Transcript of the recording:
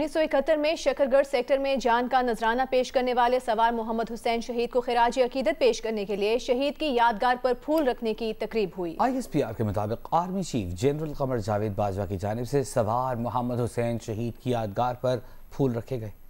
1971 में शकरगढ़ सेक्टर में जान का नजराना पेश करने वाले सवार मोहम्मद हुसैन शहीद को खराज अकीदत पेश करने के लिए शहीद की यादगार पर फूल रखने की तकरीब हुई आईएसपीआर के मुताबिक army chief general Qamar Javed Bajwa की जानब से सवार मोहम्मद हुसैन शहीद की यादगार पर फूल रखे गए